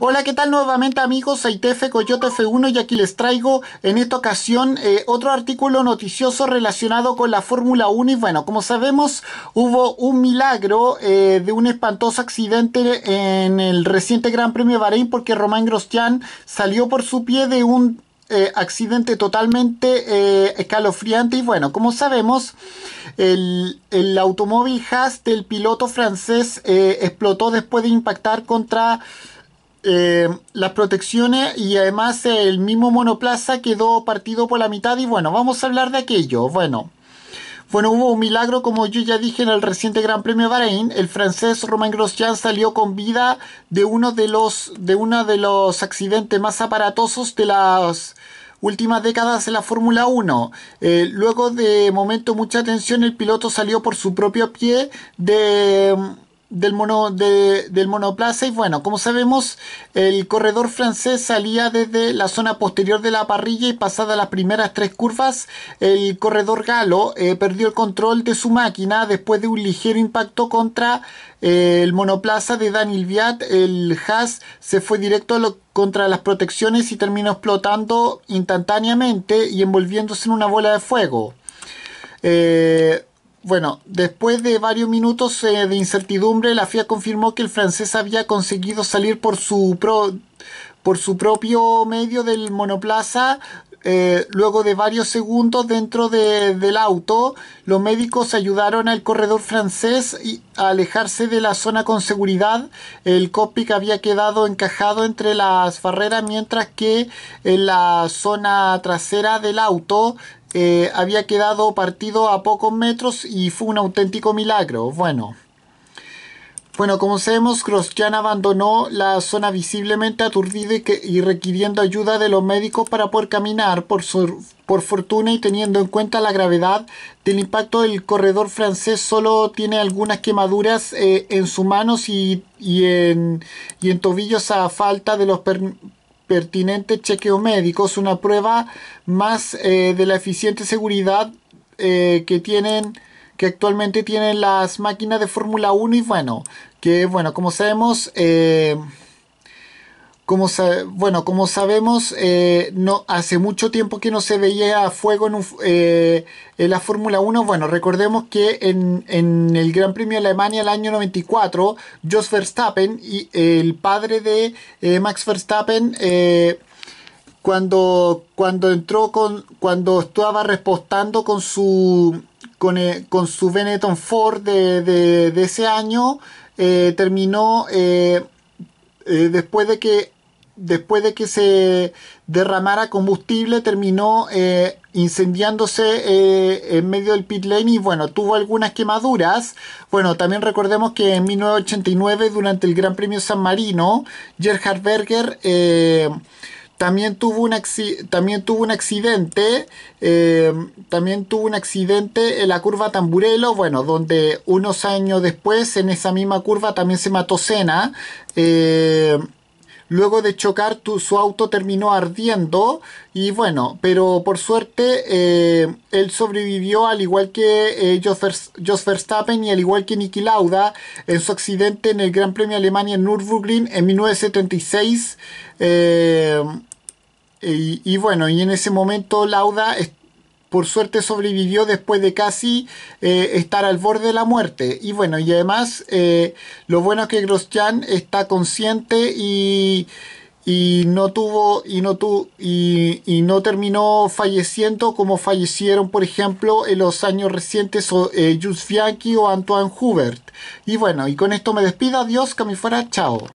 Hola, ¿qué tal nuevamente amigos? Soy Coyote F1 y aquí les traigo en esta ocasión eh, otro artículo noticioso relacionado con la Fórmula 1 y bueno, como sabemos hubo un milagro eh, de un espantoso accidente en el reciente Gran Premio de Bahrein porque Romain Grosjean salió por su pie de un eh, accidente totalmente escalofriante y bueno, como sabemos, el, automóvil Haas del piloto francés explotó después de impactar contra eh, las protecciones y además el mismo monoplaza quedó partido por la mitad y bueno, vamos a hablar de aquello. Bueno, bueno, hubo un milagro, como yo ya dije en el reciente Gran Premio de Bahrein, el francés Romain Grosjean salió con vida de uno de los, de uno de los accidentes más aparatosos de las últimas décadas de la Fórmula 1. Eh, luego de momento mucha tensión, el piloto salió por su propio pie de del, monoplaza y bueno, como sabemos el corredor francés salía desde la zona posterior de la parrilla y pasada las primeras tres curvas el corredor galo eh, perdió el control de su máquina después de un ligero impacto contra eh, el monoplaza de Daniel Viat el Haas se fue directo contra las protecciones y terminó explotando instantáneamente y envolviéndose en una bola de fuego eh, bueno, después de varios minutos eh, de incertidumbre, la FIA confirmó que el francés había conseguido salir por su, pro, por su propio medio del monoplaza. Eh, luego de varios segundos dentro del auto, los médicos ayudaron al corredor francés a alejarse de la zona con seguridad. El copic había quedado encajado entre las barreras, mientras que en la zona trasera del auto eh, había quedado partido a pocos metros y fue un auténtico milagro. Bueno. Bueno, como sabemos, Grosjean abandonó la zona visiblemente aturdida y, requiriendo ayuda de los médicos para poder caminar. Por, por fortuna y teniendo en cuenta la gravedad del impacto el corredor francés, solo tiene algunas quemaduras eh, en sus manos y, en, y en tobillos a falta de los per, pertinente chequeo médico. Es una prueba más eh, de la eficiente seguridad eh, que tienen que actualmente tienen las máquinas de Fórmula 1 y bueno, que bueno, como sabemos, eh, como bueno, como sabemos, eh, no, hace mucho tiempo que no se veía fuego eh, en, la Fórmula 1. Bueno, recordemos que en, el Gran Premio de Alemania el año 94, Jos Verstappen, y, el padre de eh, Max Verstappen, cuando, cuando entró con, cuando estaba respostando con su, con, con su Benetton Ford de, ese año, terminó... después de que después de que se derramara combustible, terminó eh, incendiándose eh, en medio del pit lane y bueno, tuvo algunas quemaduras. Bueno, también recordemos que en 1989, durante el Gran Premio San Marino, Gerhard Berger eh, también, tuvo un también tuvo un accidente, también tuvo un accidente en la curva Tamburelo, bueno, donde unos años después, en esa misma curva, también se mató Senna. Luego de chocar, su auto terminó ardiendo y bueno, pero por suerte eh, él sobrevivió al igual que eh, Verstappen y al igual que Niki Lauda en su accidente en el Gran Premio de Alemania en Nürburgring en 1976. Eh, y, y, bueno, y en ese momento Lauda por suerte sobrevivió después de casi eh, estar al borde de la muerte. Y bueno, y además eh, lo bueno es que Grosjean está consciente y, no tuvo y no y, no terminó falleciendo como fallecieron por ejemplo en los años recientes o eh, Antoine Hubert y bueno y con esto me despido adiós que fuera chao